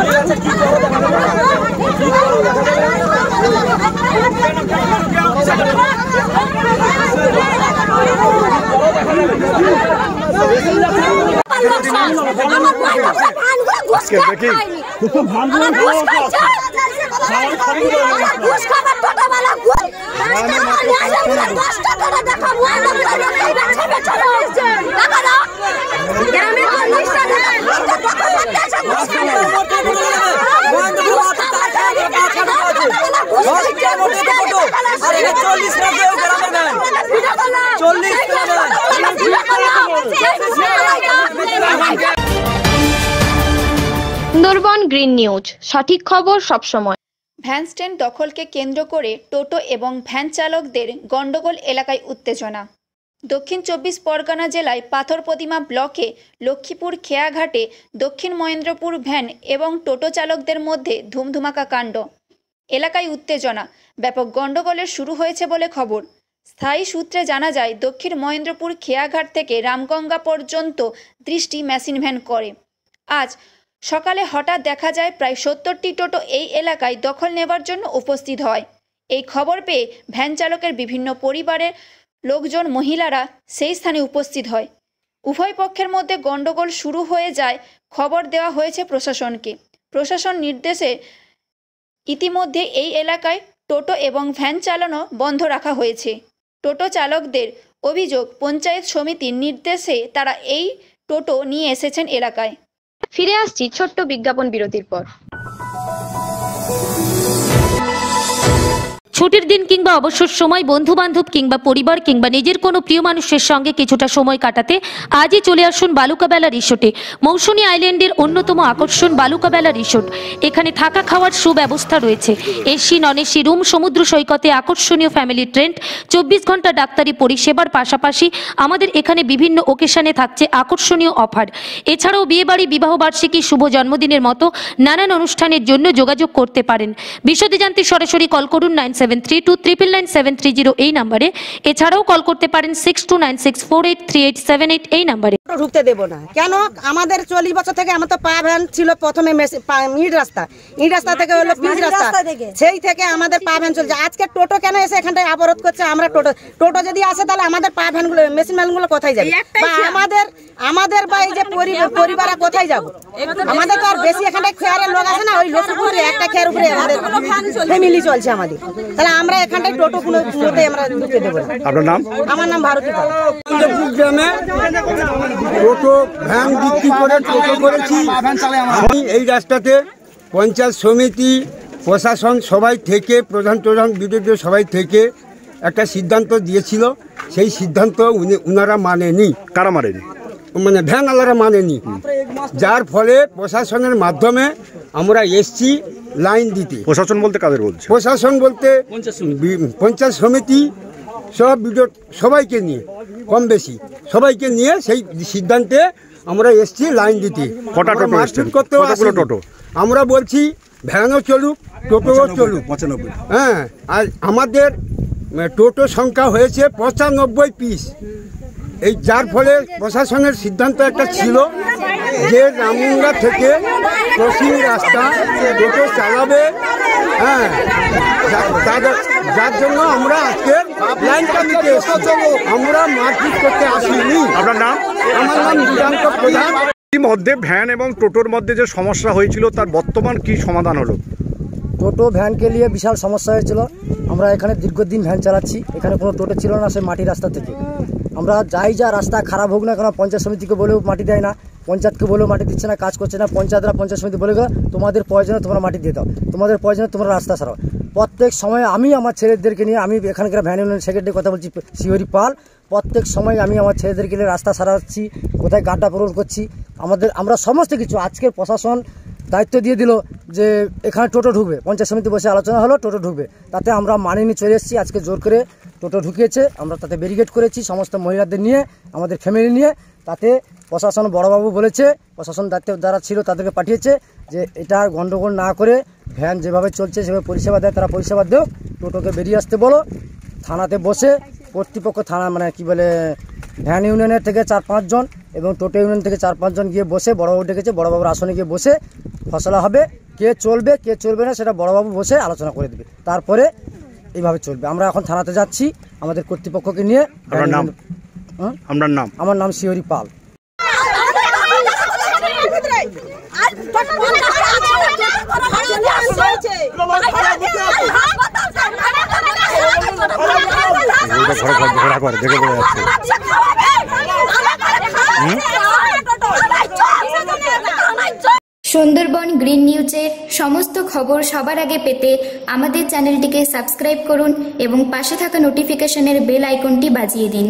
ঘুষ খাবার টোটা মালা ঘুষ দশটা করে সুন্দরবন গ্রিন নিউজ সঠিক খবর সবসময় ভ্যান স্ট্যান্ড দখলকে কেন্দ্র করে টোটো এবং ভ্যান চালকদের গণ্ডগোল এলাকায় উত্তেজনা দক্ষিণ চব্বিশ পরগনা জেলায় পাথর প্রতিমা ব্লকে লক্ষ্মীপুর খেয়াঘাটে দক্ষিণ মহেন্দ্রপুর ভ্যান এবং টোটো চালকদের মধ্যে ধুমধুমাকা কাণ্ড এলাকায় উত্তেজনা ব্যাপক গণ্ডগোলের শুরু হয়েছে বলে খবর স্থায়ী সূত্রে জানা যায় দক্ষিণ মহেন্দ্রপুর খেয়াঘাট থেকে রামগঙ্গা পর্যন্ত দৃষ্টি মেশিন ভ্যান করে আজ সকালে হঠাৎ দেখা যায় প্রায় সত্তরটি টোটো এই এলাকায় দখল নেবার জন্য উপস্থিত হয় এই খবর পেয়ে ভ্যান চালকের বিভিন্ন পরিবারের লোকজন মহিলারা সেই স্থানে উপস্থিত হয় উভয় পক্ষের মধ্যে গণ্ডগোল শুরু হয়ে যায় খবর দেওয়া হয়েছে প্রশাসনকে প্রশাসন নির্দেশে ইতিমধ্যে এই এলাকায় টোটো এবং ভ্যান চালানো বন্ধ রাখা হয়েছে টোটো চালকদের অভিযোগ পঞ্চায়েত সমিতির নির্দেশে তারা এই টোটো নিয়ে এসেছেন এলাকায় ফিরে আসছি ছোট্ট বিজ্ঞাপন বিরতির পর ছুটির দিন কিংবা অবসর সময় বন্ধু বান্ধব কিংবা পরিবার কিংবা নিজের কোনো প্রিয় মানুষের সঙ্গে কিছুটা সময় কাটাতে আজই চলে আসুন বালুকাবেলা রিসোর্টে মৌসুমী আইল্যান্ডের অন্যতম আকর্ষণ বালুকাবেলা রিসোর্ট এখানে থাকা খাওয়ার সুব্যবস্থা রয়েছে এসি নন এসি রুম সমুদ্র সৈকতে আকর্ষণীয় ফ্যামিলি ট্রেন্ড চব্বিশ ঘন্টা ডাক্তারি পরিষেবার পাশাপাশি আমাদের এখানে বিভিন্ন ওকেশনে থাকছে আকর্ষণীয় অফার এছাড়াও বিয়েবাড়ি বিবাহ বার্ষিকী শুভ জন্মদিনের মতো নানান অনুষ্ঠানের জন্য যোগাযোগ করতে পারেন বিশদে জানতে সরাসরি কল করুন nine seven three two triple nine seven three zero এই নাম্বারে এছাড়াও কল করতে পারেন six two nine six four eight three eight seven eight এই নাম্বারে ঢুকতে দেবো না কেন আমাদের চল্লিশ বছর থেকে আমার তো পা ভ্যান ছিল প্রথমে ইট রাস্তা ইট রাস্তা থেকে হলো পিচ রাস্তা সেই থেকে আমাদের পা ভ্যান চলছে আজকে টোটো কেন এসে এখানটায় অবরোধ করছে আমরা টোটো টোটো যদি আসে তাহলে আমাদের পা ভ্যানগুলো মেশিন ভ্যানগুলো কোথায় যাবে আমাদের আমাদের বা এই যে পরিবারা কোথায় যাবো আমাদের তো আর বেশি এখানটায় খেয়ারের লোক আছে না ওই লোকের উপরে একটা খেয়ার উপরে আমাদের ফ্যামিলি চলছে আমাদের তাহলে আমরা এখানটায় টোটোগুলো মধ্যে আমরা ঢুকে দেবো আপনার নাম আমার নাম ভারতী গ্রামে টোটো ভ্যান বিক্রি করে টোটো করেছি আমি এই রাস্তাতে পঞ্চায়েত সমিতি প্রশাসন সবাই থেকে প্রধান প্রধান বিরোধী সবাই থেকে একটা সিদ্ধান্ত দিয়েছিল সেই সিদ্ধান্ত উনি ওনারা মানেনি কারা মানেনি মানে ভ্যান আলারা মানেনি যার ফলে প্রশাসনের মাধ্যমে আমরা এসছি লাইন দিতে প্রশাসন বলতে কাদের বলছে প্রশাসন বলতে পঞ্চায়েত সমিতি সব বিডিও সবাইকে নিয়ে কম বেশি সবাইকে নিয়ে সেই সিদ্ধান্তে আমরা এসছি লাইন দিতে কটা টোটো মারপিট করতে টোটো আমরা বলছি ভ্যানও চলুক টোটোও চলুক হ্যাঁ আর আমাদের মানে টোটো সংখ্যা হয়েছে পঁচানব্বই পিস এই যার ফলে প্রশাসনের সিদ্ধান্ত একটা ছিল যে রামগঙ্গা থেকে ক্রসিং রাস্তা টোটো চালাবে হ্যাঁ যার জন্য আমরা আজকে লাইন আমরা মারপিট করতে আসিনি আপনার নাম আমার নাম দুর্দান্ত প্রধান মধ্যে ভ্যান এবং টোটোর মধ্যে যে সমস্যা হয়েছিল তার বর্তমান কি সমাধান হলো টোটো ভ্যানকে নিয়ে বিশাল সমস্যা হয়েছিল আমরা এখানে দীর্ঘদিন ভ্যান চালাচ্ছি এখানে কোনো টোটো ছিল না সে মাটির রাস্তা থেকে আমরা যাই যা রাস্তা খারাপ হোক না কেন পঞ্চায়েত সমিতিকে বলেও মাটি দেয় না পঞ্চায়েতকে বলেও মাটি দিচ্ছে না কাজ করছে না পঞ্চায়েতরা পঞ্চায়েত সমিতি বলে গেল তোমাদের প্রয়োজনে তোমরা মাটি দিয়ে দাও তোমাদের প্রয়োজনে তোমরা রাস্তা সারাও প্রত্যেক সময় আমি আমার ছেলেদেরকে নিয়ে আমি এখানকার ভ্যান ইউনিয়ন সেক্রেটারি কথা বলছি শিহরি পাল প্রত্যেক সময় আমি আমার ছেলেদেরকে নিয়ে রাস্তা সারাচ্ছি কোথায় গাড্ডা পূরণ করছি আমাদের আমরা সমস্ত কিছু আজকের প্রশাসন দায়িত্ব দিয়ে দিল যে এখানে টোটো ঢুকবে পঞ্চায়েত সমিতি বসে আলোচনা হলো টোটো ঢুকবে তাতে আমরা নিয়ে চলে এসেছি আজকে জোর করে টোটো ঢুকিয়েছে আমরা তাতে ব্যারিকেড করেছি সমস্ত মহিলাদের নিয়ে আমাদের ফ্যামিলি নিয়ে তাতে প্রশাসন বড়বাবু বলেছে প্রশাসন দায়িত্ব যারা ছিল তাদেরকে পাঠিয়েছে যে এটা গণ্ডগোল না করে ভ্যান যেভাবে চলছে সেভাবে পরিষেবা দেয় তারা পরিষেবা দেও টোটোকে বেরিয়ে আসতে বলো থানাতে বসে কর্তৃপক্ষ থানা মানে কি বলে ভ্যান ইউনিয়নের থেকে চার পাঁচজন এবং টোটো ইউনিয়ন থেকে চার পাঁচজন গিয়ে বসে বড়বাবু ডেকেছে বড়বাবুর আসনে গিয়ে বসে ফসলা হবে কে চলবে কে চলবে না সেটা বড়বাবু বসে আলোচনা করে দেবে তারপরে এইভাবে চলবে আমরা এখন থানাতে যাচ্ছি আমাদের কর্তৃপক্ষকে নিয়ে নাম হ্যাঁ? আপনার নাম আমার নাম শিহরি পাল ঘোরা করে ঘোড়া ঘোড়া যাচ্ছে সুন্দরবন গ্রিন নিউজের সমস্ত খবর সবার আগে পেতে আমাদের চ্যানেলটিকে সাবস্ক্রাইব করুন এবং পাশে থাকা নোটিফিকেশনের বেল আইকনটি বাজিয়ে দিন